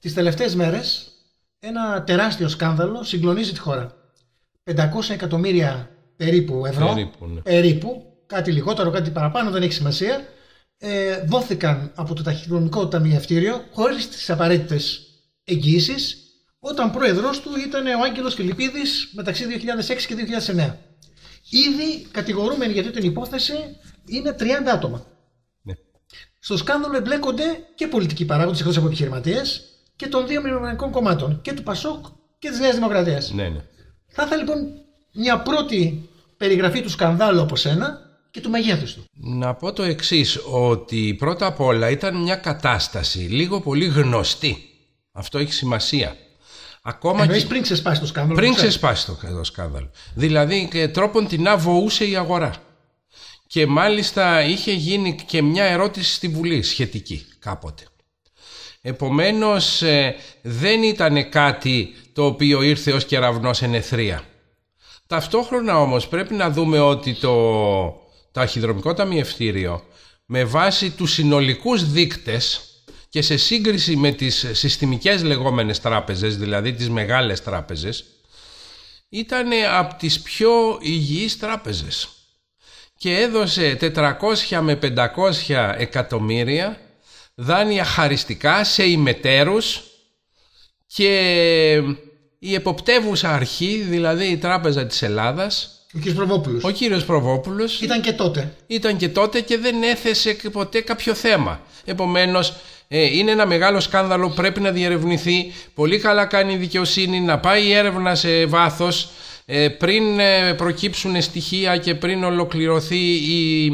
Τις τελευταίες μέρες, ένα τεράστιο σκάνδαλο συγκλονίζει τη χώρα. 500 εκατομμύρια περίπου ευρώ, περίπου, ναι. περίπου κάτι λιγότερο, κάτι παραπάνω, δεν έχει σημασία, ε, δόθηκαν από το ταχυδρομικό ταμιευτήριο χωρίς τις απαραίτητες εγγύησει, όταν προεδρό του ήταν ο Άγγελος Φιλιππίδης μεταξύ 2006 και 2009. Ήδη κατηγορούμενοι για αυτή την υπόθεση είναι 30 άτομα. Ναι. Στο σκάνδαλο εμπλέκονται και πολιτικοί παράγοντες εκτός από επιχειρηματίες, και των δύο μνημονικών κομμάτων, και του Πασόκ και της Νέας Δημοκρατίας. Ναι, ναι. Θα ήθελα λοιπόν μια πρώτη περιγραφή του σκανδάλου όπως ένα και του μεγέθους του. Να πω το εξής ότι πρώτα απ' όλα ήταν μια κατάσταση λίγο πολύ γνωστή. Αυτό έχει σημασία. Ακόμα Εννοείς και... πριν ξεσπάσει το σκάνδαλο. Πριν ξεσπάσει το, το σκάνδαλο. Δηλαδή και ε, τρόπον την αβοούσε η αγορά. Και μάλιστα είχε γίνει και μια ερώτηση στη Βουλή σχετική κάποτε. Επομένως ε, δεν ήταν κάτι το οποίο ήρθε ως κεραυνός νεθρία. Ταυτόχρονα όμως πρέπει να δούμε ότι το ταχυδρομικό ταμιευτήριο με βάση τους συνολικούς δείκτες και σε σύγκριση με τις συστημικές λεγόμενες τράπεζες, δηλαδή τις μεγάλες τράπεζες, ήταν από τις πιο υγιείς τράπεζες και έδωσε 400 με 500 εκατομμύρια δάνεια χαριστικά σε ημετέρους και η εποπτεύουσα αρχή, δηλαδή η Τράπεζα της Ελλάδας, ο κύριος Προβόπουλος. Ο Ήταν και τότε. Ήταν και τότε και δεν έθεσε ποτέ κάποιο θέμα. Επομένως, ε, είναι ένα μεγάλο σκάνδαλο, πρέπει να διερευνηθεί. Πολύ καλά κάνει η δικαιοσύνη να πάει η έρευνα σε βάθος ε, πριν ε, προκύψουν στοιχεία και πριν ολοκληρωθεί η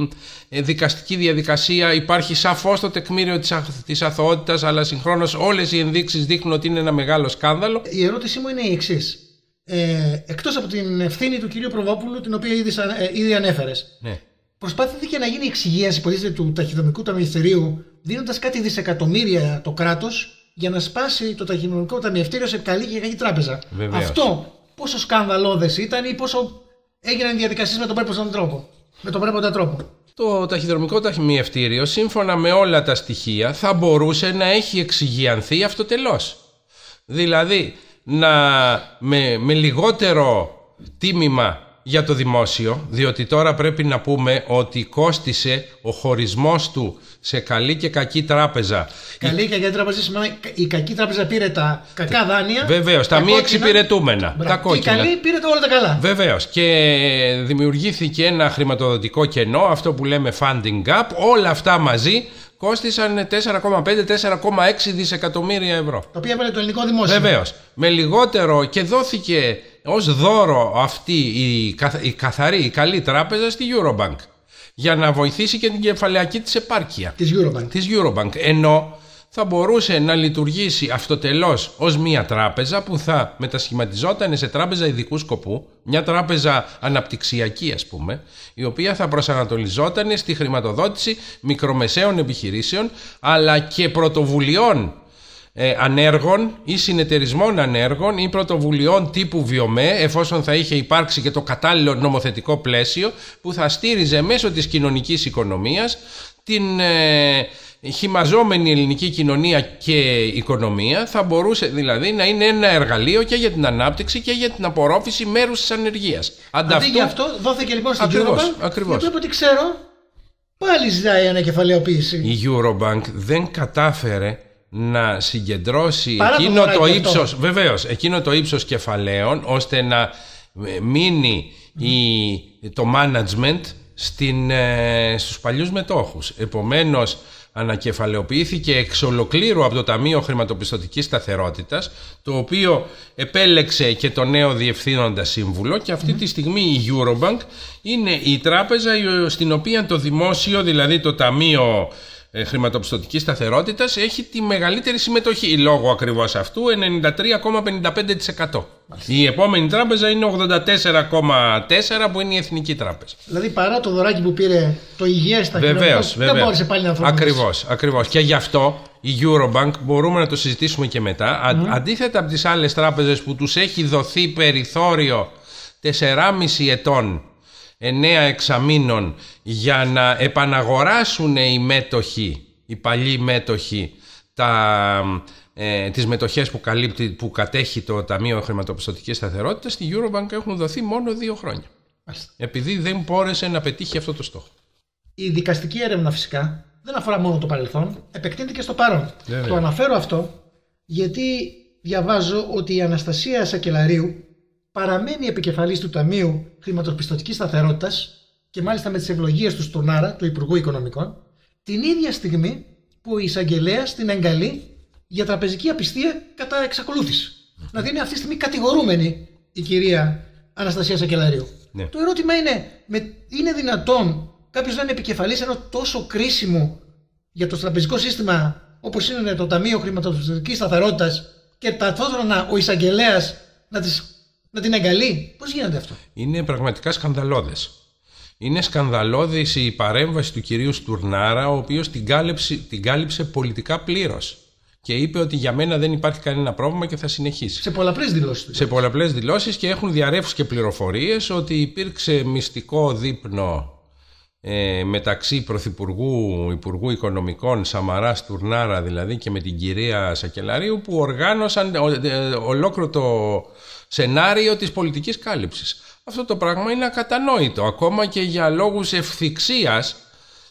ε, δικαστική διαδικασία υπάρχει σαφώς το τεκμήριο της αθωότητας, αλλά συγχρόνως όλες οι ενδείξεις δείχνουν ότι είναι ένα μεγάλο σκάνδαλο. Η ερώτησή μου είναι η εξής. Ε, εκτός από την ευθύνη του κυρίου Προβόπουλου την οποία ήδη, ε, ήδη ανέφερες ναι. προσπάθηθηκε να γίνει εξυγίαση υποτίθεται του ταχυδρομικού ταμιευτηρίου δίνοντας κάτι δισεκατομμύρια το κράτος για να σπάσει το ταχυδρομικό ταμιευτήριο σε καλή και κακή τράπεζα. Αυτό πόσο σκανδαλώδε ήταν ή πόσο έγιναν διαδικασίες με τον πρέποντα τρόπο. Με τον πρέποντα τρόπο το ταχυδρομικό ταχυμιευτήριο σύμφωνα με όλα τα στοιχεία θα μπορούσε να έχει εξυγιανθεί αυτοτελώς. Δηλαδή να με, με λιγότερο τίμημα για το δημόσιο, διότι τώρα πρέπει να πούμε ότι κόστισε ο χωρισμός του σε καλή και κακή τράπεζα. Καλή και κακή τράπεζα, σημαίνει η κακή τράπεζα πήρε τα κακά δάνεια. Βεβαίως, τα, μη εξυπηρετούμενα. Μπρα, τα κόκκινα. Η καλή πήρε τα όλα τα καλά. Βεβαίως. Και δημιουργήθηκε ένα χρηματοδοτικό κενό, αυτό που λέμε funding gap. Όλα αυτά μαζί κόστησαν 4,5-4,6 δισεκατομμύρια ευρώ. Το οποία έβαλε το ελληνικό δημόσιο. Βεβαίως. Με λιγότερο και δόθηκε ως δώρο αυτή η, η καθαρή, η καλή τράπεζα στη Eurobank για να βοηθήσει και την κεφαλαιακή της επάρκεια. Της Eurobank. Της Eurobank. Ενώ θα μπορούσε να λειτουργήσει αυτοτελώς ως μια τράπεζα που θα μετασχηματιζόταν σε τράπεζα ειδικού σκοπού, μια τράπεζα αναπτυξιακή ας πούμε, η οποία θα προσανατολιζόταν στη χρηματοδότηση μικρομεσαίων επιχειρήσεων αλλά και πρωτοβουλειών ε, ανέργων ή συνεταιρισμών ανέργων ή πρωτοβουλειών τύπου βιομέ εφόσον θα είχε υπάρξει και το κατάλληλο νομοθετικό πλαίσιο που θα στήριζε μέσω της κοινωνικής οικονομίας την ε, χυμαζόμενη ελληνική κοινωνία και οικονομία θα μπορούσε δηλαδή να είναι ένα εργαλείο και για την ανάπτυξη και για την απορρόφηση μέρους της ανεργίας. Αντί για αυτό δόθηκε λοιπόν στην ακριβώς, Eurobank ακριβώς. γιατί ότι ξέρω πάλι ζητάει ανακεφαλαιοποίηση. Η Eurobank δεν κατάφερε να συγκεντρώσει εκείνο το, το ύψος, βεβαίως, εκείνο το ύψος κεφαλαίων ώστε να ε, μείνει η, το management στην, ε, στους παλιούς μετόχους. Επομένως, ανακεφαλαιοποιήθηκε εξ ολοκλήρου από το Ταμείο Χρηματοπιστωτικής Σταθερότητας, το οποίο επέλεξε και το νέο διευθύνοντα σύμβουλο και αυτή τη στιγμή η Eurobank είναι η τράπεζα στην οποία το δημόσιο, δηλαδή το Ταμείο ε, χρηματοπιστωτικής σταθερότητας έχει τη μεγαλύτερη συμμετοχή λόγω ακριβώς αυτού 93,55%. Η επόμενη τράπεζα είναι 84,4 που είναι η Εθνική Τράπεζα. Δηλαδή παρά το δωράκι που πήρε το υγιές στα βεβαίως. δεν μπόρεσε πάλι να φροντίσει. Ακριβώς. ακριβώς Και γι' αυτό η Eurobank μπορούμε να το συζητήσουμε και μετά. Αντίθετα από τις άλλες τράπεζες που τους έχει δοθεί περιθώριο 4,5 ετών εννέα εξαμήνων για να επαναγοράσουν οι μέτοχοι, οι παλιοί μέτοχοι, τα, ε, τις μετοχές που, καλύπτει, που κατέχει το Ταμείο Χρηματοπιστωτικής Σταθερότητας στη Eurobank έχουν δοθεί μόνο δύο χρόνια. Επειδή δεν μπόρεσε να πετύχει αυτό το στόχο. Η δικαστική έρευνα φυσικά δεν αφορά μόνο το παρελθόν, επεκτείνεται και στο παρόν. Το αναφέρω αυτό γιατί διαβάζω ότι η Αναστασία Σακελαρίου παραμένει επικεφαλής του Ταμείου χρηματοπιστωτικής σταθερότητας, και μάλιστα με τις ευλογίες του στον Άρα, του Υπουργού Οικονομικών, την ίδια στιγμή που ο εισαγγελέας την εγκαλεί για τραπεζική απιστία κατά Δηλαδή είναι αυτή τη στιγμή κατηγορούμενη η κυρία Αναστασία Σακελαρίου. Ναι. Το ερώτημα είναι, με, είναι δυνατόν κάποιος να είναι επικεφαλής ενός τόσο κρίσιμου για το τραπεζικό σύστημα όπως είναι το Ταμείο Χρηματοπιστωτικής Σταθερότητας και ταυτόχρονα ο εισαγγελέας να τις να την αγκαλεί. Πώς γίνεται αυτό. Είναι πραγματικά σκανδαλώδες. Είναι σκανδαλώδης η παρέμβαση του κυρίου Στουρνάρα, ο οποίος την, κάλυψε, την κάλυψε πολιτικά πλήρως. Και είπε ότι για μένα δεν υπάρχει κανένα πρόβλημα και θα συνεχίσει. Σε πολλαπλές δηλώσεις. Σε πολλαπλές δηλώσεις και έχουν διαρρεύσει και πληροφορίες ότι υπήρξε μυστικό δείπνο ε, μεταξύ Πρωθυπουργού Υπουργού Οικονομικών Σαμαρά Τουρνάρα δηλαδή και με την κυρία Σακελαρίου που οργάνωσαν ε, ε, ολόκληρο το σενάριο της πολιτικής κάλυψης. Αυτό το πράγμα είναι ακατανόητο, ακόμα και για λόγους ευθυξίας,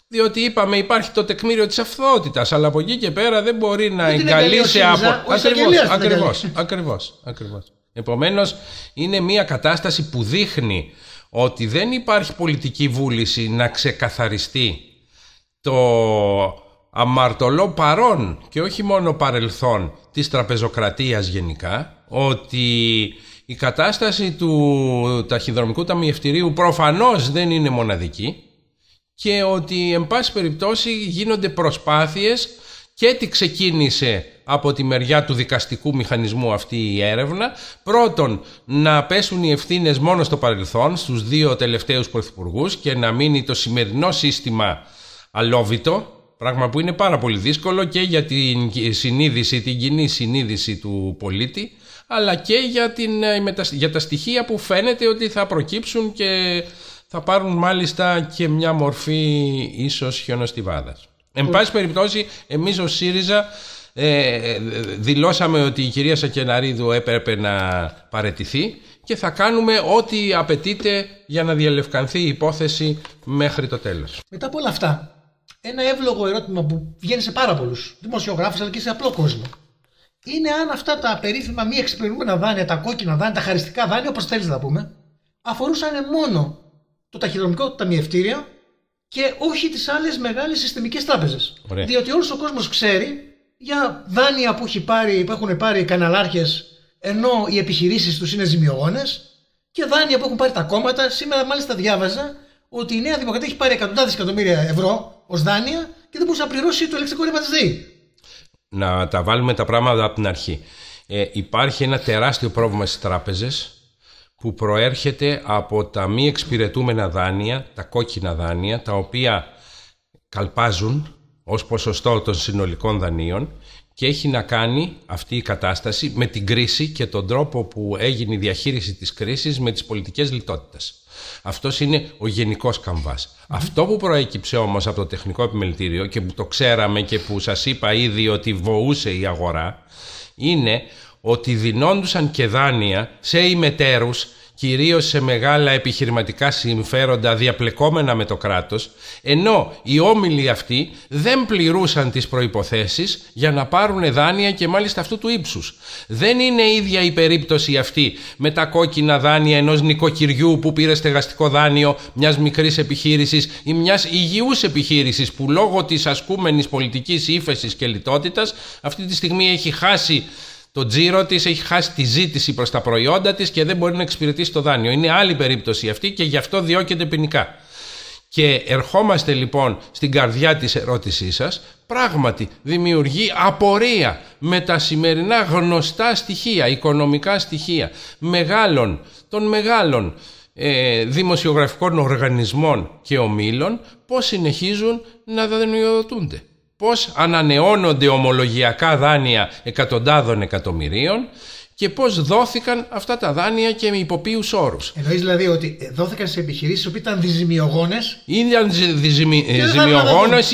διότι είπαμε υπάρχει το τεκμήριο της αυθότητας, αλλά από εκεί και πέρα δεν μπορεί να εγκαλεί από... Ακριβώς, ακριβώς, ακριβώς, ακριβώς. Επομένως, είναι μια κατάσταση που δείχνει ότι δεν υπάρχει πολιτική βούληση να ξεκαθαριστεί το αμαρτωλό παρόν και όχι μόνο παρελθόν της τραπεζοκρατίας γενικά, ότι η κατάσταση του ταχυδρομικού ταμιευτηρίου προφανώς δεν είναι μοναδική και ότι εν πάση περιπτώσει γίνονται προσπάθειες και τι ξεκίνησε από τη μεριά του δικαστικού μηχανισμού αυτή η έρευνα. Πρώτον, να πέσουν οι ευθύνες μόνο στο παρελθόν, στους δύο τελευταίους πρωθυπουργούς και να μείνει το σημερινό σύστημα αλόβητο, πράγμα που είναι πάρα πολύ δύσκολο και για την την κοινή συνείδηση του πολίτη αλλά και για, την, ε, για τα στοιχεία που φαίνεται ότι θα προκύψουν και θα πάρουν μάλιστα και μια μορφή ίσως χιονοστιβάδας. Εν πάση περιπτώσει, εμείς ως ΣΥΡΙΖΑ ε, δηλώσαμε ότι η κυρία Σακεναρίδου έπρεπε να παρετηθεί και θα κάνουμε ό,τι απαιτείται για να διαλευκανθεί η υπόθεση μέχρι το τέλος. Μετά από όλα αυτά, ένα εύλογο ερώτημα που βγαίνει σε πάρα πολλούς δημοσιογράφους αλλά και σε απλό κόσμο είναι αν αυτά τα περίφημα μη εξυπηρετούμενα δάνεια, τα κόκκινα δάνεια, τα χαριστικά δάνεια, όπως θέλεις να πούμε, αφορούσαν μόνο το ταχυδρομικό ταμιευτήριο και όχι τις άλλες μεγάλες συστημικές τράπεζες. Διότι όλος ο κόσμος ξέρει για δάνεια που, έχει πάρει, που έχουν πάρει οι καναλάρχες ενώ οι επιχειρήσεις τους είναι ζημιογόνες και δάνεια που έχουν πάρει τα κόμματα. Σήμερα, μάλιστα, διάβαζα ότι η Νέα Δημοκρατία έχει πάρει εκατοντάδες εκατομμύρια ευρώ ως δάνεια και δεν μπορούσε να πληρώσει το ηλεκτρικό ρήμα της ΔΕΗ να τα βάλουμε τα πράγματα από την αρχή. Ε, υπάρχει ένα τεράστιο πρόβλημα στις τράπεζες που προέρχεται από τα μη εξυπηρετούμενα δάνεια, τα κόκκινα δάνεια, τα οποία καλπάζουν ως ποσοστό των συνολικών δανείων και έχει να κάνει αυτή η κατάσταση με την κρίση και τον τρόπο που έγινε η διαχείριση της κρίσης με τις πολιτικές λιτότητες. Αυτός είναι ο γενικός ναι. Αυτό που προέκυψε όμως από το τεχνικό επιμελητήριο και που το ξέραμε και που σας είπα ήδη ότι βοούσε η αγορά, είναι ότι δινόντουσαν και δάνεια σε ημετέρους κυρίως σε μεγάλα επιχειρηματικά συμφέροντα διαπλεκόμενα με το κράτος, ενώ οι όμιλοι αυτοί δεν πληρούσαν τις προϋποθέσεις για να πάρουν δάνεια και μάλιστα αυτού του ύψους. Δεν είναι ίδια η περίπτωση αυτή με τα κόκκινα δάνεια ενός νοικοκυριού που πήρε στεγαστικό δάνειο μιας μικρής επιχείρησης ή μιας υγιούς επιχείρησης που λόγω της ασκούμενης πολιτικής ύφεσης και λιτότητας αυτή τη στιγμή έχει χάσει το τζίρο της έχει χάσει τη ζήτηση προς τα προϊόντα της και δεν μπορεί να εξυπηρετήσει το δάνειο. Είναι άλλη περίπτωση αυτή και γι' αυτό διώκεται ποινικά. Και ερχόμαστε λοιπόν στην καρδιά της ερώτησής σας, πράγματι δημιουργεί απορία με τα σημερινά γνωστά στοιχεία, οικονομικά στοιχεία μεγάλων, των μεγάλων ε, δημοσιογραφικών οργανισμών και ομίλων, πώς συνεχίζουν να δανειοδοτούνται πώς ανανεώνονται ομολογιακά δάνεια εκατοντάδων εκατομμυρίων και πώς δόθηκαν αυτά τα δάνεια και με υποπίου όρους. Εννοείς δηλαδή ότι ε, δόθηκαν σε επιχειρήσεις που ήταν διζημιογόνες. Ήταν διζημι...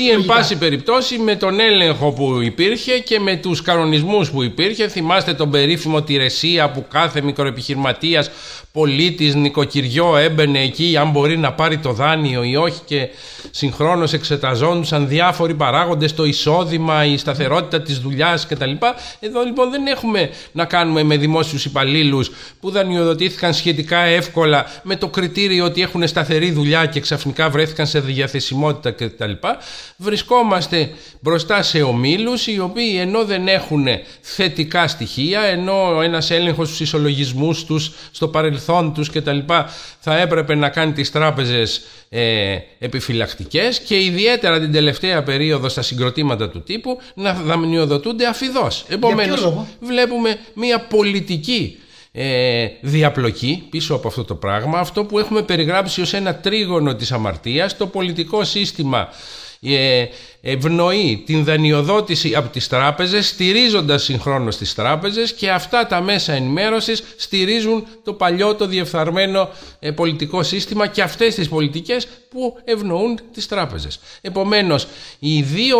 ή εν πάση περιπτώσει με τον έλεγχο που υπήρχε και με τους κανονισμούς που υπήρχε. Θυμάστε τον περίφημο τη ρεσία που κάθε μικροεπιχειρηματίας πολίτης νοικοκυριό έμπαινε εκεί αν μπορεί να πάρει το δάνειο ή όχι και συγχρόνως εξεταζόντουσαν διάφοροι παράγοντες το εισόδημα, η οχι και συγχρονω εξεταζοντουσαν διαφοροι παραγοντε το εισοδημα η σταθεροτητα της δουλειάς κτλ. Εδώ λοιπόν δεν έχουμε να κάνουμε με δημόσιους υπαλλήλους που δανειοδοτήθηκαν σχετικά εύκολα με το κριτήριο ότι έχουν σταθερή δουλειά και ξαφνικά βρέθηκαν σε διαθεσιμότητα κτλ. Βρισκόμαστε μπροστά σε ομίλους, οι οποίοι ενώ δεν έχουν θετικά στοιχεία, ενώ ένας έλεγχος στους ισολογισμούς τους. στο παρελθόν παρελθόν τους λοιπά θα έπρεπε να κάνει τις τράπεζες ε, επιφυλακτικές και ιδιαίτερα την τελευταία περίοδο στα συγκροτήματα του τύπου να δαμνιοδοτούνται αφιδώς. Επομένως βλέπουμε μια πολιτική ε, διαπλοκή πίσω από αυτό το πράγμα αυτό που έχουμε περιγράψει ως ένα τρίγωνο της αμαρτίας το πολιτικό σύστημα ε, ευνοεί την δανειοδότηση από τις τράπεζες στηρίζοντας συγχρόνως τις τράπεζες και αυτά τα μέσα ενημέρωσης στηρίζουν το παλιό το διεφθαρμένο ε, πολιτικό σύστημα και αυτές τις πολιτικές που ευνοούν τις τράπεζες. Επομένως, οι δύο,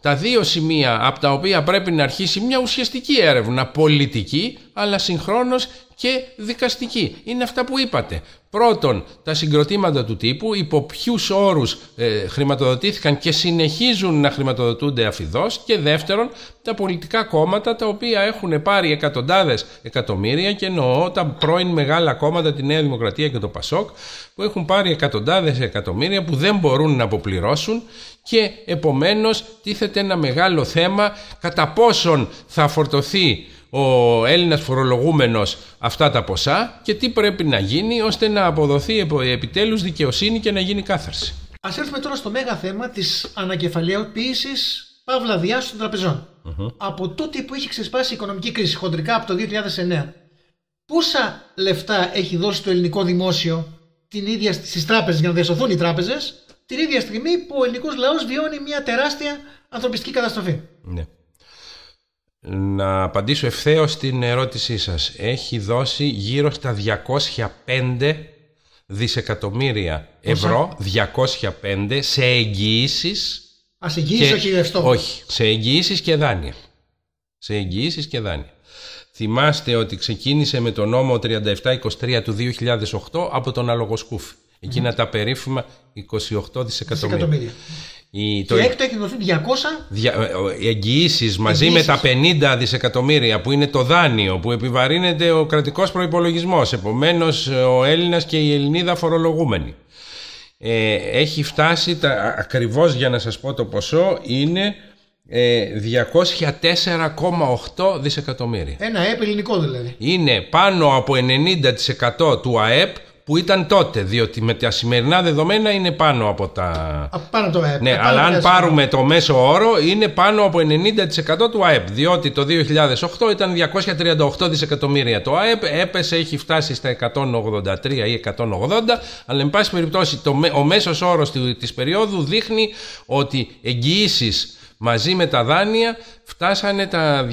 τα δύο σημεία από τα οποία πρέπει να αρχίσει μια ουσιαστική έρευνα πολιτική αλλά συγχρόνως και δικαστική. Είναι αυτά που είπατε. Πρώτον, τα συγκροτήματα του τύπου, υπό ποιους όρους ε, χρηματοδοτήθηκαν και συνεχίζουν να χρηματοδοτούνται αφιδό. Και δεύτερον, τα πολιτικά κόμματα τα οποία έχουν πάρει εκατοντάδες εκατομμύρια και εννοώ τα πρώην μεγάλα κόμματα, τη Νέα Δημοκρατία και το Πασόκ, που έχουν πάρει εκατοντάδες εκατομμύρια που δεν μπορούν να αποπληρώσουν και επομένως τίθεται ένα μεγάλο θέμα κατά πόσον θα φορτωθεί ο Έλληνας φορολογούμενος αυτά τα ποσά και τι πρέπει να γίνει ώστε να αποδοθεί επιτέλους δικαιοσύνη και να γίνει κάθαρση. Ας έρθουμε τώρα στο μέγα θέμα της ανακεφαλαιοποίησης παύλα διάσωσης των τραπεζων mm-hmm. Από τότε που έχει ξεσπάσει η οικονομική κρίση, χοντρικά από το 2009, πόσα λεφτά έχει δώσει το ελληνικό δημόσιο την ίδια στις τράπεζες για να διασωθούν οι τράπεζες, την ίδια στιγμή που ο ελληνικός λαός βιώνει μια τεράστια ανθρωπιστική καταστροφή. Ναι να απαντήσω ευθέως στην ερώτησή σας. Έχει δώσει γύρω στα 205 δισεκατομμύρια ευρώ, 205 σε εγγυήσεις. Α, εγγυήσει, όχι Όχι, σε εγγυήσεις και δάνεια. Σε εγγυήσεις και δάνεια. Θυμάστε ότι ξεκίνησε με το νόμο 3723 του 2008 από τον Αλογοσκούφη. τα περίφημα 28 δισεκατομμύρια. Η, το... έκτο έχει δοθεί 200. Δια... Ε, Εγγυήσεις μαζί με τα 50 δισεκατομμύρια που είναι το δάνειο που επιβαρύνεται ο κρατικός προπολογισμό. Επομένως, ο Έλληνας και η Ελληνίδα φορολογούμενοι. Ε, έχει φτάσει τα, ακριβώς για να σας πω το ποσό είναι 204,8 ε, δισεκατομμύρια. Ένα ΑΕΠ ελληνικό δηλαδή. Είναι πάνω από 90% του ΑΕΠ που ήταν τότε, διότι με τα σημερινά δεδομένα είναι πάνω από τα. το ΑΕΠ. Ναι, ε, αλλά αν πάρουμε το μέσο όρο, είναι πάνω από 90% του ΑΕΠ. Διότι το 2008 ήταν 238 δισεκατομμύρια το ΑΕΠ, έπεσε, έχει φτάσει στα 183 ή 180. Αλλά, εν πάση περιπτώσει, το, ο μέσος όρος της περίοδου δείχνει ότι εγγυήσεις Μαζί με τα δάνεια φτάσανε τα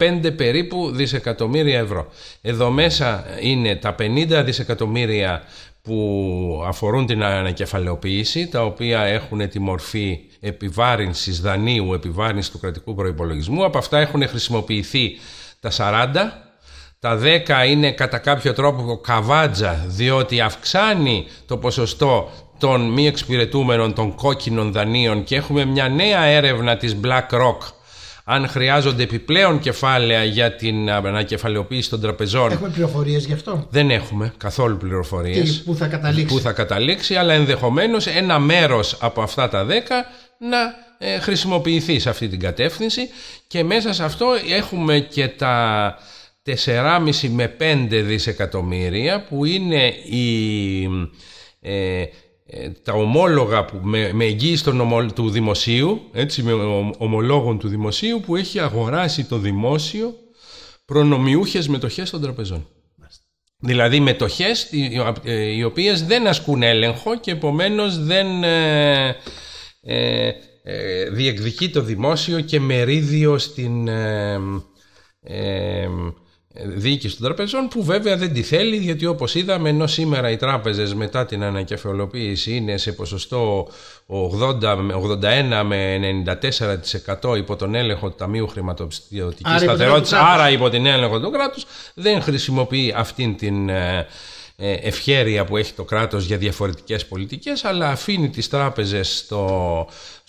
205 περίπου δισεκατομμύρια ευρώ. Εδώ μέσα είναι τα 50 δισεκατομμύρια που αφορούν την ανακεφαλαιοποίηση, τα οποία έχουν τη μορφή επιβάρυνσης δανείου, επιβάρυνσης του κρατικού προϋπολογισμού. Από αυτά έχουν χρησιμοποιηθεί τα 40, τα 10 είναι κατά κάποιο τρόπο καβάτζα, διότι αυξάνει το ποσοστό των μη εξυπηρετούμενων των κόκκινων δανείων και έχουμε μια νέα έρευνα της BlackRock αν χρειάζονται επιπλέον κεφάλαια για την ανακεφαλαιοποίηση των τραπεζών. Έχουμε πληροφορίες γι' αυτό. Δεν έχουμε καθόλου πληροφορίες. Πού θα καταλήξει. Πού θα καταλήξει, αλλά ενδεχομένως ένα μέρος από αυτά τα 10 να ε, χρησιμοποιηθεί σε αυτή την κατεύθυνση. Και μέσα σε αυτό έχουμε και τα 4,5 με 5 δισεκατομμύρια που είναι η. Ε, ε, τα ομόλογα που, με, με εγγύηση του δημοσίου, έτσι, με ομολόγων του δημοσίου που έχει αγοράσει το δημόσιο προνομιούχες μετοχές των τραπεζών. Δηλαδή μετοχές ε, οι οποίες δεν ασκούν έλεγχο και επομένως δεν ε, διεκδικεί το δημόσιο και μερίδιο στην διοίκηση των τραπεζών που βέβαια δεν τη θέλει γιατί όπως είδαμε ενώ σήμερα οι τράπεζες μετά την ανακεφαλοποίηση είναι σε ποσοστό 80, 81 με 94% υπό τον έλεγχο του Ταμείου Χρηματοπιστωτικής άρα, Σταθερότητας άρα υπό την έλεγχο του κράτους δεν χρησιμοποιεί αυτήν την ε, ε, ευχέρεια που έχει το κράτος για διαφορετικές πολιτικές αλλά αφήνει τις τράπεζες στο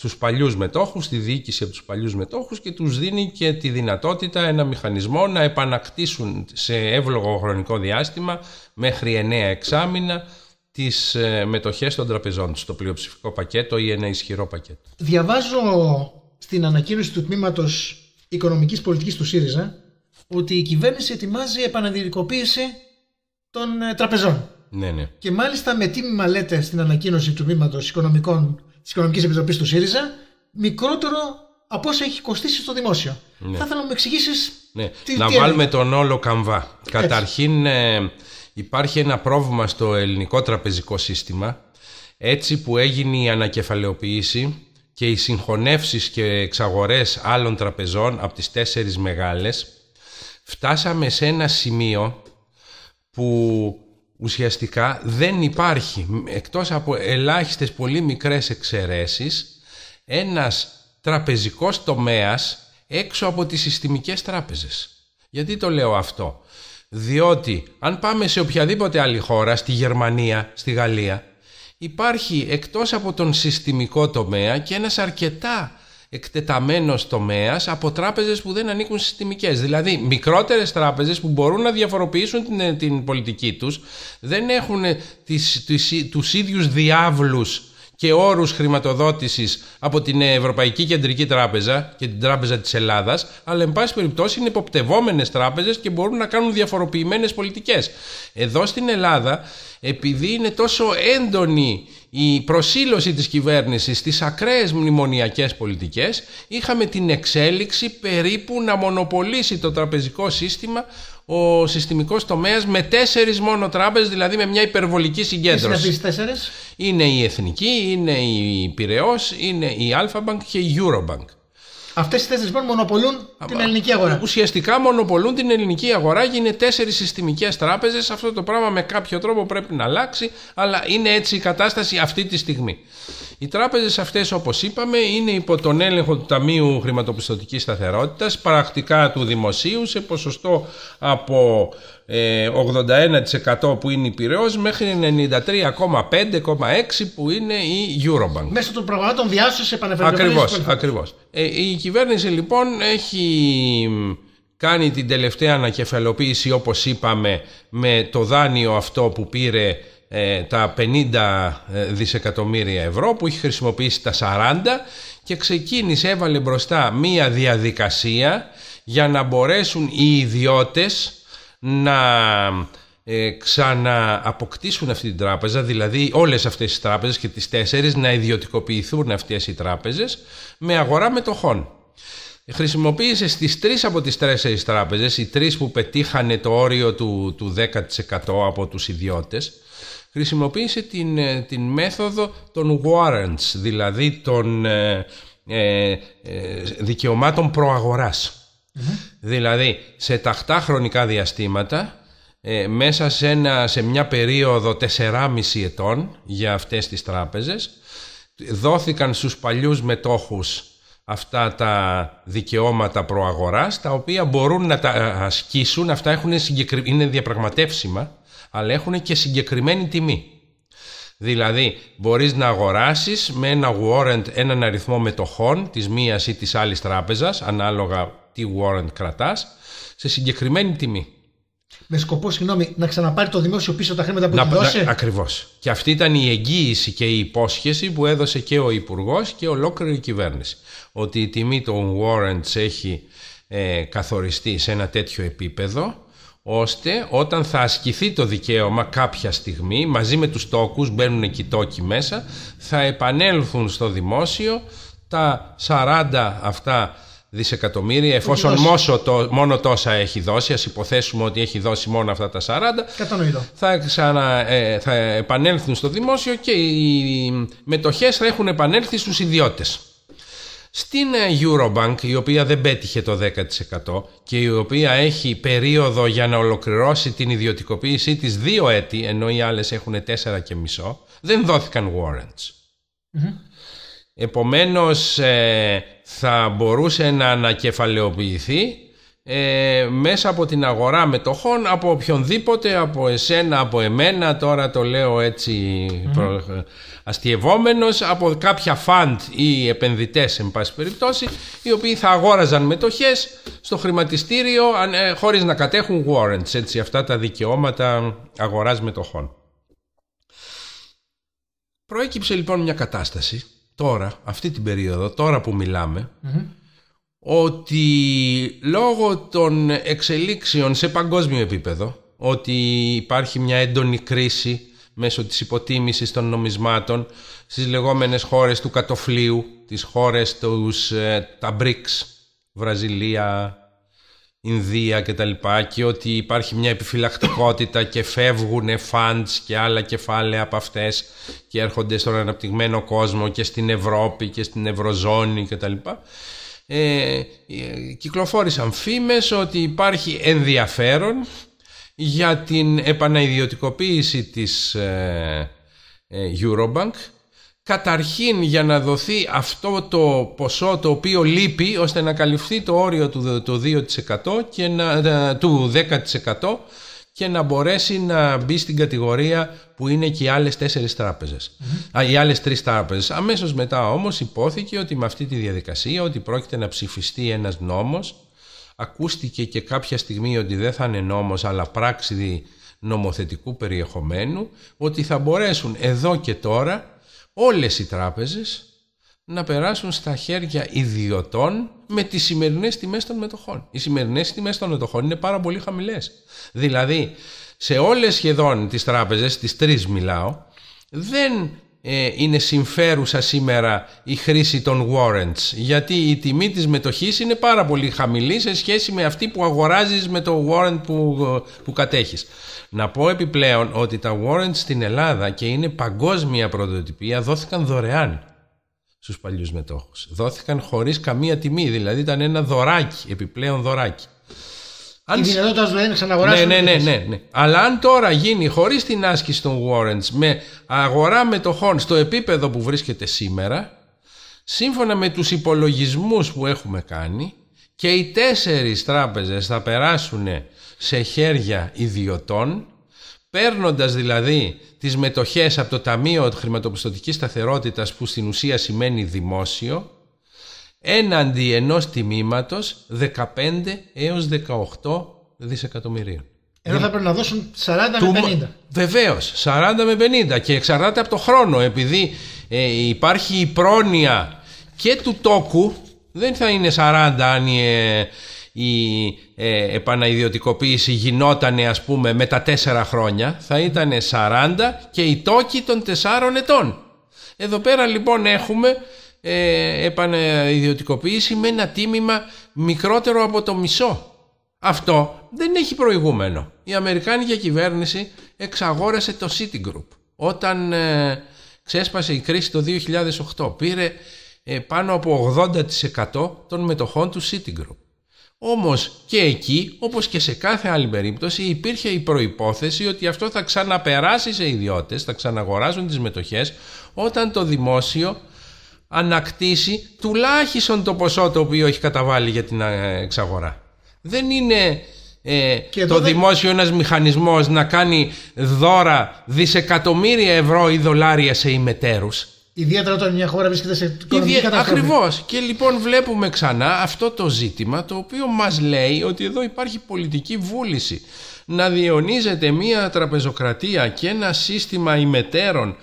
στους παλιούς μετόχους, τη διοίκηση από τους παλιούς μετόχους και τους δίνει και τη δυνατότητα ένα μηχανισμό να επανακτήσουν σε εύλογο χρονικό διάστημα μέχρι 9 εξάμηνα τις ε, μετοχές των τραπεζών στο πλειοψηφικό πακέτο ή ένα ισχυρό πακέτο. Διαβάζω στην ανακοίνωση του τμήματος οικονομικής πολιτικής του ΣΥΡΙΖΑ ότι η κυβέρνηση ετοιμάζει επαναδηρικοποίηση των ε, τραπεζών. Ναι, ναι. Και μάλιστα με τίμημα λέτε στην ανακοίνωση του τμήματος οικονομικών της Οικονομικής Επιτροπής του ΣΥΡΙΖΑ, μικρότερο από όσα έχει κοστίσει στο δημόσιο. Ναι. Θα ήθελα να μου εξηγήσεις. Ναι. να βάλουμε τον όλο καμβά. Καταρχήν, ε, υπάρχει ένα πρόβλημα στο ελληνικό τραπεζικό σύστημα. Έτσι που έγινε η ανακεφαλαιοποίηση και οι συγχωνεύσεις και εξαγορές άλλων τραπεζών από τις τέσσερις μεγάλες, φτάσαμε σε ένα σημείο που ουσιαστικά δεν υπάρχει, εκτός από ελάχιστες πολύ μικρές εξαιρέσεις, ένας τραπεζικός τομέας έξω από τις συστημικές τράπεζες. Γιατί το λέω αυτό. Διότι αν πάμε σε οποιαδήποτε άλλη χώρα, στη Γερμανία, στη Γαλλία, υπάρχει εκτός από τον συστημικό τομέα και ένας αρκετά εκτεταμένος τομέας από τράπεζες που δεν ανήκουν στις συστημικές. Δηλαδή μικρότερες τράπεζες που μπορούν να διαφοροποιήσουν την, την πολιτική τους, δεν έχουν τις, τις, τους ίδιους διάβλους και όρους χρηματοδότησης από την Ευρωπαϊκή Κεντρική Τράπεζα και την Τράπεζα της Ελλάδας, αλλά εν πάση περιπτώσει είναι υποπτευόμενες τράπεζες και μπορούν να κάνουν διαφοροποιημένες πολιτικές. Εδώ στην Ελλάδα, επειδή είναι τόσο έντονη η προσήλωση της κυβέρνησης στις ακραίες μνημονιακές πολιτικές είχαμε την εξέλιξη περίπου να μονοπολίσει το τραπεζικό σύστημα ο συστημικός τομέας με τέσσερις μόνο τράπεζες, δηλαδή με μια υπερβολική συγκέντρωση. Είναι τέσσερι. Είναι η Εθνική, είναι η Πυραιός, είναι η Αλφαμπανκ και η Eurobank. Αυτές οι τέσσερις λοιπόν μονοπολούν την ελληνική αγορά. Ουσιαστικά μονοπολούν την ελληνική αγορά και είναι τέσσερις συστημικές τράπεζες. Αυτό το πράγμα με κάποιο τρόπο πρέπει να αλλάξει, αλλά είναι έτσι η κατάσταση αυτή τη στιγμή. Οι τράπεζες αυτές, όπως είπαμε, είναι υπό τον έλεγχο του Ταμείου Χρηματοπιστωτικής Σταθερότητας, πρακτικά του δημοσίου, σε ποσοστό από 81% ε, που είναι η Πυραιός μέχρι 93,5,6% που είναι η Eurobank. Μέσω των προγραμμάτων διάσωσης επανεφερειομένης. Ακριβώ, ε, η κυβέρνηση λοιπόν έχει κάνει την τελευταία ανακεφαλοποίηση όπως είπαμε με το δάνειο αυτό που πήρε ε, τα 50 ε, δισεκατομμύρια ευρώ που έχει χρησιμοποιήσει τα 40 και ξεκίνησε, έβαλε μπροστά μία διαδικασία για να μπορέσουν οι ιδιώτες να ε, ξανααποκτήσουν αυτή την τράπεζα, δηλαδή όλες αυτές οι τράπεζες και τις τέσσερις να ιδιωτικοποιηθούν αυτές οι τράπεζες με αγορά μετοχών. Χρησιμοποίησε στις τρεις από τις τέσσερις τράπεζες, οι τρεις που πετύχανε το όριο του, του 10% από τους ιδιώτες, χρησιμοποίησε την, ε, την μέθοδο των warrants, δηλαδή των ε, ε, ε δικαιωμάτων Δηλαδή, σε ταχτά χρονικά διαστήματα ε, μέσα σε, μια περίοδο 4,5 ετών για αυτές τις τράπεζες. Δόθηκαν στους παλιούς μετόχους αυτά τα δικαιώματα προαγοράς, τα οποία μπορούν να τα ασκήσουν, αυτά έχουν συγκεκρι... είναι διαπραγματεύσιμα, αλλά έχουν και συγκεκριμένη τιμή. Δηλαδή, μπορείς να αγοράσεις με ένα warrant έναν αριθμό μετοχών της μίας ή της άλλης τράπεζας, ανάλογα τι warrant κρατάς, σε συγκεκριμένη τιμή με σκοπό, συγγνώμη, να ξαναπάρει το δημόσιο πίσω τα χρήματα που να, του δώσε. Ακριβώς. Και αυτή ήταν η εγγύηση και η υπόσχεση που έδωσε και ο Υπουργός και ολόκληρη η κυβέρνηση. Ότι η τιμή των warrants έχει ε, καθοριστεί σε ένα τέτοιο επίπεδο ώστε όταν θα ασκηθεί το δικαίωμα κάποια στιγμή μαζί με τους τόκους, μπαίνουν εκεί τόκοι μέσα θα επανέλθουν στο δημόσιο τα 40 αυτά δισεκατομμύρια, εφόσον μόσο το, μόνο τόσα έχει δώσει, ας υποθέσουμε ότι έχει δώσει μόνο αυτά τα 40, θα, ξανα, ε, θα επανέλθουν στο δημόσιο και οι μετοχές θα έχουν επανέλθει στους ιδιώτες. Στην ε, Eurobank, η οποία δεν πέτυχε το 10% και η οποία έχει περίοδο για να ολοκληρώσει την ιδιωτικοποίησή της δύο έτη, ενώ οι άλλες έχουν τέσσερα και μισό, δεν δόθηκαν warrants. mm Επομένως ε, θα μπορούσε να ανακεφαλαιοποιηθεί ε, μέσα από την αγορά μετοχών από οποιονδήποτε, από εσένα, από εμένα τώρα το λέω έτσι mm. από κάποια φαντ ή επενδυτές εν πάση περιπτώσει οι οποίοι θα αγόραζαν μετοχές στο χρηματιστήριο ε, χωρίς να κατέχουν warrants έτσι, αυτά τα δικαιώματα αγοράς μετοχών. Προέκυψε λοιπόν μια κατάσταση τώρα, αυτή την περίοδο, τώρα που μιλαμε ότι λόγω των εξελίξεων σε παγκόσμιο επίπεδο, ότι υπάρχει μια έντονη κρίση μέσω της υποτίμησης των νομισμάτων στις λεγόμενες χώρες του κατοφλίου, τις χώρες τους, ε, τα BRICS, Βραζιλία, Ινδία και τα λοιπά και ότι υπάρχει μια επιφυλακτικότητα και φεύγουν funds και άλλα κεφάλαια από αυτές και έρχονται στον αναπτυγμένο κόσμο και στην Ευρώπη και στην Ευρωζώνη και τα λοιπά. Ε, ε κυκλοφόρησαν φήμες ότι υπάρχει ενδιαφέρον για την επαναιδιωτικοποίηση της ε, ε Eurobank καταρχήν για να δοθεί αυτό το ποσό το οποίο λείπει ώστε να καλυφθεί το όριο του 2% και να, του 10% και να μπορέσει να μπει στην κατηγορία που είναι και οι άλλες τέσσερις τράπεζες, α, οι άλλες τρεις τράπεζες. Αμέσως μετά όμως υπόθηκε ότι με αυτή τη διαδικασία ότι πρόκειται να ψηφιστεί ένας νόμος, ακούστηκε και κάποια στιγμή ότι δεν θα είναι νόμος αλλά πράξη νομοθετικού περιεχομένου, ότι θα μπορέσουν εδώ και τώρα όλες οι τράπεζες να περάσουν στα χέρια ιδιωτών με τις σημερινές τιμές των μετοχών. Οι σημερινές τιμές των μετοχών είναι πάρα πολύ χαμηλές. Δηλαδή, σε όλες σχεδόν τις τράπεζες, τις τρεις μιλάω, δεν ε, είναι συμφέρουσα σήμερα η χρήση των warrants γιατί η τιμή της μετοχής είναι πάρα πολύ χαμηλή σε σχέση με αυτή που αγοράζεις με το warrant που, ε, που κατέχεις. Να πω επιπλέον ότι τα warrants στην Ελλάδα και είναι παγκόσμια πρωτοτυπία δόθηκαν δωρεάν στους παλιούς μετόχους. Δόθηκαν χωρίς καμία τιμή, δηλαδή ήταν ένα δωράκι, επιπλέον δωράκι. Αν... Η δυνατότητα να Ναι, ναι, ναι, ναι, Αλλά αν τώρα γίνει χωρίς την άσκηση των warrants με αγορά μετοχών στο επίπεδο που βρίσκεται σήμερα, σύμφωνα με τους υπολογισμούς που έχουμε κάνει, και οι τέσσερις τράπεζες θα περάσουν σε χέρια ιδιωτών, παίρνοντας δηλαδή τις μετοχές από το Ταμείο Χρηματοπιστωτικής Σταθερότητας που στην ουσία σημαίνει δημόσιο, έναντι ενός τιμήματος 15 έως 18 δισεκατομμυρίων. Ενώ θα πρέπει να δώσουν 40 με 50. Βεβαίω, 40 με 50 και εξαρτάται από το χρόνο επειδή ε, υπάρχει η πρόνοια και του τόκου δεν θα είναι 40 αν η, η ε, γινόταν ας πούμε με τα 4 χρόνια. Θα ήταν 40 και η τόκη των 4 ετών. Εδώ πέρα λοιπόν έχουμε ε, με ένα τίμημα μικρότερο από το μισό. Αυτό δεν έχει προηγούμενο. Η Αμερικάνικη κυβέρνηση εξαγόρασε το Citigroup. Όταν ε, ξέσπασε η κρίση το 2008 πήρε ε, πάνω από 80% των μετοχών του Citigroup. Όμως και εκεί, όπως και σε κάθε άλλη περίπτωση, υπήρχε η προϋπόθεση ότι αυτό θα ξαναπεράσει σε ιδιώτες, θα ξαναγοράζουν τις μετοχές όταν το δημόσιο ανακτήσει τουλάχιστον το ποσό το οποίο έχει καταβάλει για την ε, εξαγορά. Δεν είναι ε, το δημόσιο ένας μηχανισμός να κάνει δώρα δισεκατομμύρια ευρώ ή δολάρια σε ημετέρους. Ιδιαίτερα όταν μια χώρα βρίσκεται σε οικονομική Ιδια... καταστροφή. Ακριβώς. Και λοιπόν βλέπουμε ξανά αυτό το ζήτημα το οποίο μας λέει ότι εδώ υπάρχει πολιτική βούληση να διαιωνίζεται μια τραπεζοκρατία και ένα σύστημα ημετέρων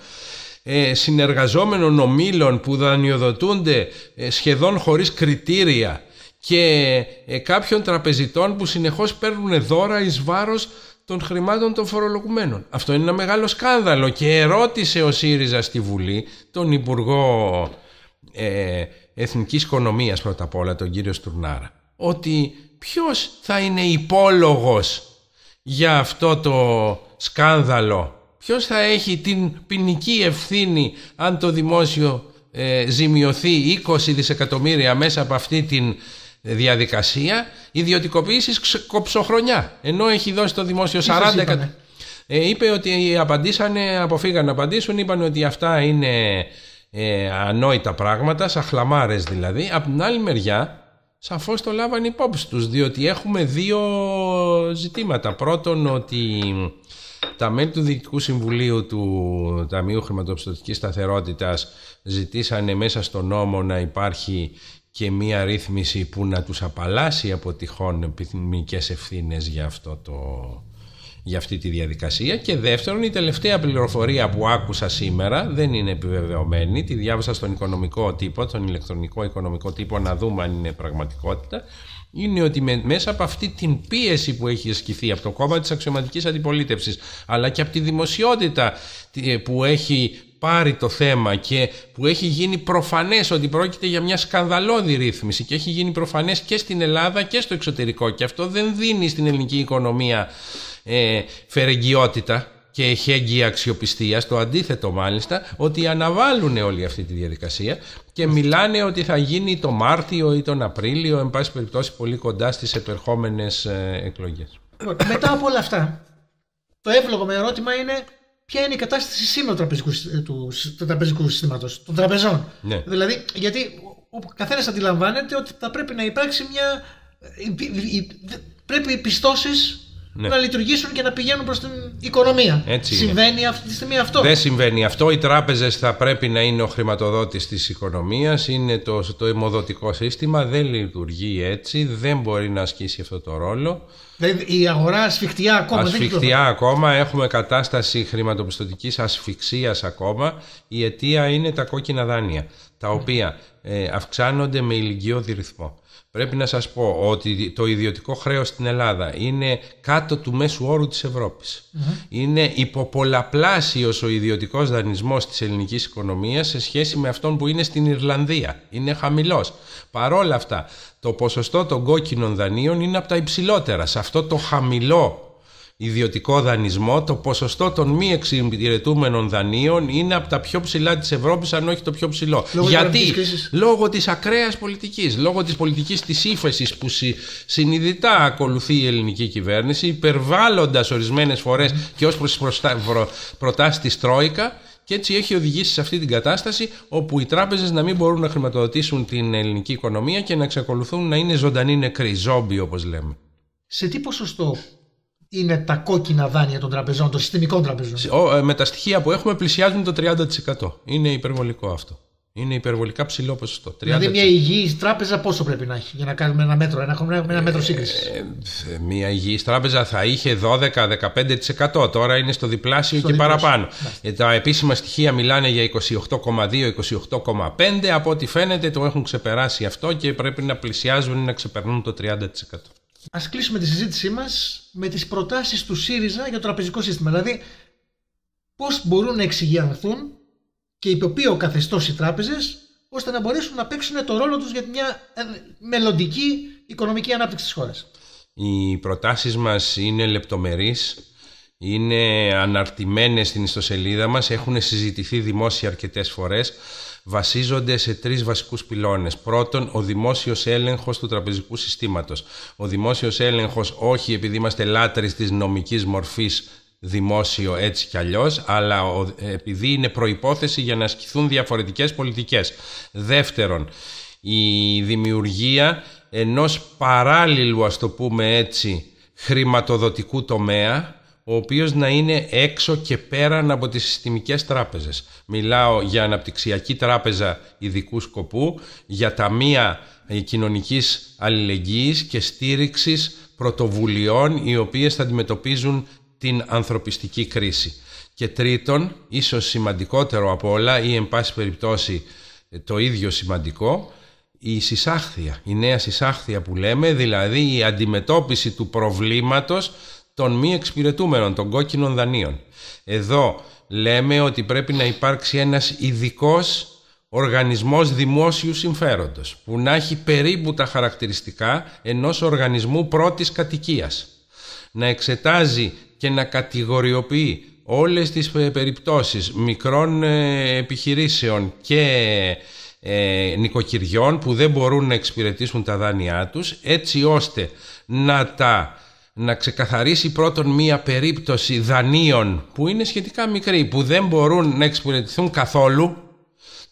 ε, συνεργαζόμενων ομίλων που δανειοδοτούνται ε, σχεδόν χωρίς κριτήρια και ε, κάποιων τραπεζιτών που συνεχώς παίρνουν δώρα εις βάρος των χρημάτων των φορολογουμένων. Αυτό είναι ένα μεγάλο σκάνδαλο και ερώτησε ο ΣΥΡΙΖΑ στη Βουλή τον Υπουργό ε, Εθνικής Οικονομίας πρώτα απ' όλα, τον κύριο Στουρνάρα, ότι ποιος θα είναι υπόλογος για αυτό το σκάνδαλο, ποιος θα έχει την ποινική ευθύνη αν το δημόσιο ε, ζημιωθεί 20 δισεκατομμύρια μέσα από αυτή την διαδικασία ιδιωτικοποίησης κοψοχρονιά. Ενώ έχει δώσει το δημόσιο 40 ε, είπε ότι απαντήσανε, αποφύγαν να απαντήσουν, είπαν ότι αυτά είναι ε, ανόητα πράγματα, σαν χλαμάρες δηλαδή. από την άλλη μεριά, σαφώς το λάβαν υπόψη τους, διότι έχουμε δύο ζητήματα. Πρώτον, ότι τα μέλη του Διοικητικού Συμβουλίου του Ταμείου Χρηματοπιστωτικής Σταθερότητας ζητήσανε μέσα στο νόμο να υπάρχει και μία ρύθμιση που να τους απαλλάσσει από τυχόν επιθυμικές ευθύνες για, αυτό το, για αυτή τη διαδικασία και δεύτερον η τελευταία πληροφορία που άκουσα σήμερα δεν είναι επιβεβαιωμένη τη διάβασα στον οικονομικό τύπο, τον ηλεκτρονικό οικονομικό τύπο να δούμε αν είναι πραγματικότητα είναι ότι μέσα από αυτή την πίεση που έχει ασκηθεί από το κόμμα της αξιωματικής αντιπολίτευσης αλλά και από τη δημοσιότητα ε, που έχει πάρει το θέμα και που έχει γίνει προφανές ότι πρόκειται για μια σκανδαλώδη ρύθμιση και έχει γίνει προφανές και στην Ελλάδα και στο εξωτερικό και αυτό δεν δίνει στην ελληνική οικονομία ε, φερεγγιότητα και χέγγια αξιοπιστία, το αντίθετο μάλιστα, ότι αναβάλουν όλη αυτή τη διαδικασία και μιλάνε ότι θα γίνει το Μάρτιο ή τον Απρίλιο, εν πάση περιπτώσει πολύ κοντά στις επερχόμενες ε, εκλογές. Μετά από όλα αυτά, το εύλογο με ερώτημα είναι ποια είναι η κατάσταση σήμερα του τραπεζικού, ε, του, του τραπεζικού συστήματος, των τραπεζών. Ναι. Δηλαδή, γιατί ο καθένας αντιλαμβάνεται ότι θα πρέπει να υπάρξει μια. Ε, πρέπει οι πιστώσεις ναι. να λειτουργήσουν και να πηγαίνουν προς την οικονομία. Έτσι συμβαίνει αυτή τη στιγμή αυτό. Δεν συμβαίνει αυτό. Οι τράπεζες θα πρέπει να είναι ο χρηματοδότης της οικονομίας. Είναι το, το αιμοδοτικό σύστημα. Δεν λειτουργεί έτσι. Δεν μπορεί να ασκήσει αυτό το ρόλο. η αγορά ασφιχτιά ακόμα. Ασφιχτιά ακόμα. Έχουμε κατάσταση χρηματοπιστωτικής ασφιξίας ακόμα. Η αιτία είναι τα κόκκινα δάνεια. Τα οποία ε, αυξάνονται με ηλικιώδη ρυθμό. Πρέπει να σας πω ότι το ιδιωτικό χρέος στην Ελλάδα είναι κάτω του μέσου όρου της ευρωπης mm-hmm. Είναι υποπολαπλάσιος ο ιδιωτικός δανεισμός της ελληνικής οικονομίας σε σχέση με αυτόν που είναι στην Ιρλανδία. Είναι χαμηλός. Παρόλα αυτά, το ποσοστό των κόκκινων δανείων είναι από τα υψηλότερα. Σε αυτό το χαμηλό ιδιωτικό δανεισμό, το ποσοστό των μη εξυπηρετούμενων δανείων είναι από τα πιο ψηλά της Ευρώπης, αν όχι το πιο ψηλό. Λόγω Γιατί λόγω της ακραίας πολιτικής, λόγω της πολιτικής της ύφεσης που συνειδητά ακολουθεί η ελληνική κυβέρνηση, υπερβάλλοντας ορισμένες φορές και ως προς τις προτάσεις της Τρόικα, και έτσι έχει οδηγήσει σε αυτή την κατάσταση όπου οι τράπεζες να μην μπορούν να χρηματοδοτήσουν την ελληνική οικονομία και να εξακολουθούν να είναι ζωντανοί νεκροί, ζόμπι όπως λέμε. Σε τι ποσοστό είναι τα κόκκινα δάνεια των τραπεζών, των συστημικών τραπεζών. Ε, με τα στοιχεία που έχουμε πλησιάζουν το 30%. Είναι υπερβολικό αυτό. Είναι υπερβολικά ψηλό ποσοστό. Δηλαδή, μια υγιής τράπεζα πόσο πρέπει να έχει για να κάνουμε ένα μέτρο, να έχουμε ένα μέτρο σύγκρισης. Ε, ε, μια υγιής τράπεζα θα είχε 12-15%. Τώρα είναι στο διπλάσιο και παραπάνω. Ε, τα επίσημα στοιχεία μιλάνε για 28,2-28,5. Από ό,τι φαίνεται το έχουν ξεπεράσει αυτό και πρέπει να πλησιάζουν να ξεπερνούν το 30%. Ας κλείσουμε τη συζήτησή μας με τις προτάσεις του ΣΥΡΙΖΑ για το τραπεζικό σύστημα. Δηλαδή, πώς μπορούν να εξηγιανθούν και υπό ποιο καθεστώς οι τράπεζες, ώστε να μπορέσουν να παίξουν το ρόλο τους για μια ε, μελλοντική οικονομική ανάπτυξη της χώρας. Οι προτάσεις μας είναι λεπτομερείς, είναι αναρτημένες στην ιστοσελίδα μας, έχουν συζητηθεί δημόσια αρκετές φορές βασίζονται σε τρεις βασικούς πυλώνες. Πρώτον, ο δημόσιος έλεγχος του τραπεζικού συστήματος. Ο δημόσιος έλεγχος όχι επειδή είμαστε λάτρε της νομικής μορφής δημόσιο έτσι κι αλλιώς, αλλά επειδή είναι προϋπόθεση για να ασκηθούν διαφορετικές πολιτικές. Δεύτερον, η δημιουργία ενός παράλληλου, ας το πούμε έτσι, χρηματοδοτικού τομέα, ο οποίος να είναι έξω και πέραν από τις συστημικές τράπεζες. Μιλάω για αναπτυξιακή τράπεζα ειδικού σκοπού, για ταμεία ε, κοινωνικής αλληλεγγύης και στήριξης πρωτοβουλειών οι οποίες θα αντιμετωπίζουν την ανθρωπιστική κρίση. Και τρίτον, ίσως σημαντικότερο από όλα ή εν πάση περιπτώσει ε, το ίδιο σημαντικό, η συσάχθεια, η νέα συσάχθεια που λέμε, δηλαδή η αντιμετώπιση του προβλήματος των μη εξυπηρετούμενων, των κόκκινων δανείων. Εδώ λέμε ότι πρέπει να υπάρξει ένας ειδικός οργανισμός δημόσιου συμφέροντος που να έχει περίπου τα χαρακτηριστικά ενός οργανισμού πρώτης κατοικίας. Να εξετάζει και να κατηγοριοποιεί όλες τις ε, περιπτώσεις μικρών ε, επιχειρήσεων και ε, νοικοκυριών που δεν μπορούν να εξυπηρετήσουν τα δάνειά τους έτσι ώστε να τα να ξεκαθαρίσει πρώτον μία περίπτωση δανείων που είναι σχετικά μικρή, που δεν μπορούν να εξυπηρετηθούν καθόλου,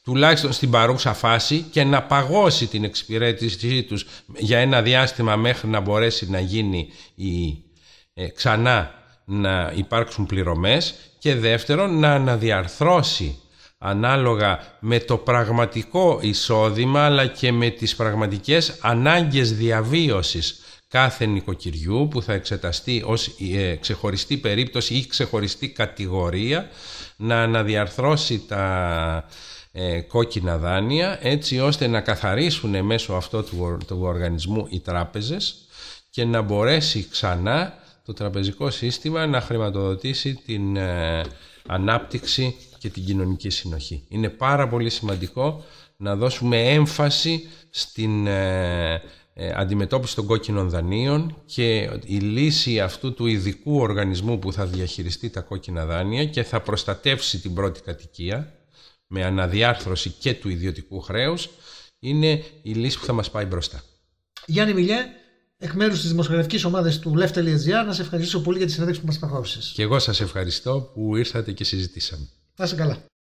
τουλάχιστον στην παρούσα φάση, και να παγώσει την εξυπηρέτησή τους για ένα διάστημα μέχρι να μπορέσει να γίνει η, ε, ξανά να υπάρξουν πληρωμές και δεύτερον να αναδιαρθρώσει ανάλογα με το πραγματικό εισόδημα αλλά και με τις πραγματικές ανάγκες διαβίωσης κάθε νοικοκυριού που θα εξεταστεί ως ε, ξεχωριστή περίπτωση ή ξεχωριστή κατηγορία να αναδιαρθρώσει τα ε, κόκκινα δάνεια έτσι ώστε να καθαρίσουν μέσω αυτού του, οργανισμού οι τράπεζες και να μπορέσει ξανά το τραπεζικό σύστημα να χρηματοδοτήσει την ε, ανάπτυξη και την κοινωνική συνοχή. Είναι πάρα πολύ σημαντικό να δώσουμε έμφαση στην ε, αντιμετώπιση των κόκκινων δανείων και η λύση αυτού του ειδικού οργανισμού που θα διαχειριστεί τα κόκκινα δάνεια και θα προστατεύσει την πρώτη κατοικία με αναδιάρθρωση και του ιδιωτικού χρέους είναι η λύση που θα μας πάει μπροστά. Γιάννη Μιλιέ, εκ μέρους της δημοσιογραφικής ομάδας του Left.gr να σε ευχαριστήσω πολύ για τη συνέντευξη που μας παραχώρησες. Και εγώ σας ευχαριστώ που ήρθατε και συζητήσαμε. Να καλά.